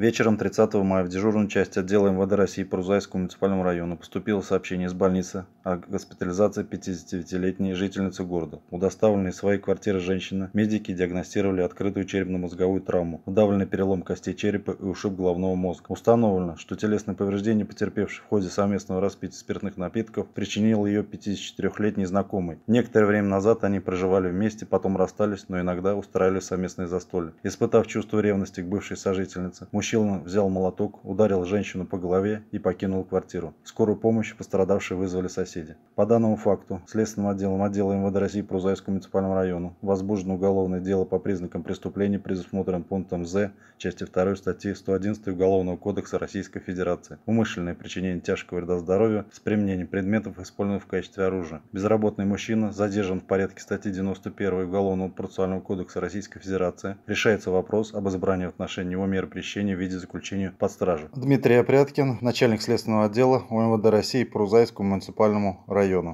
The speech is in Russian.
Вечером 30 мая в дежурную часть отдела МВД России по Рузайскому муниципальному району поступило сообщение из больницы о госпитализации 59-летней жительницы города. У доставленной из своей квартиры женщины медики диагностировали открытую черепно-мозговую травму, удавленный перелом костей черепа и ушиб головного мозга. Установлено, что телесное повреждение потерпевшей в ходе совместного распития спиртных напитков причинил ее 54-летний знакомый. Некоторое время назад они проживали вместе, потом расстались, но иногда устраивали совместные застолья. Испытав чувство ревности к бывшей сожительнице, мужчина Мужчина взял молоток, ударил женщину по голове и покинул квартиру. Скорую помощь пострадавшие вызвали соседи. По данному факту, Следственным отделом отдела МВД России по Рузайскому муниципальному району возбуждено уголовное дело по признакам преступления, предусмотренным пунктом З, части 2 статьи 111 Уголовного кодекса Российской Федерации. Умышленное причинение тяжкого вреда здоровью с применением предметов, используемых в качестве оружия. Безработный мужчина задержан в порядке статьи 91 Уголовного процессуального кодекса Российской Федерации. Решается вопрос об избрании в отношении его мер пресечения виде заключения под стражу. Дмитрий Опряткин, начальник следственного отдела УМВД России по Рузайскому муниципальному району.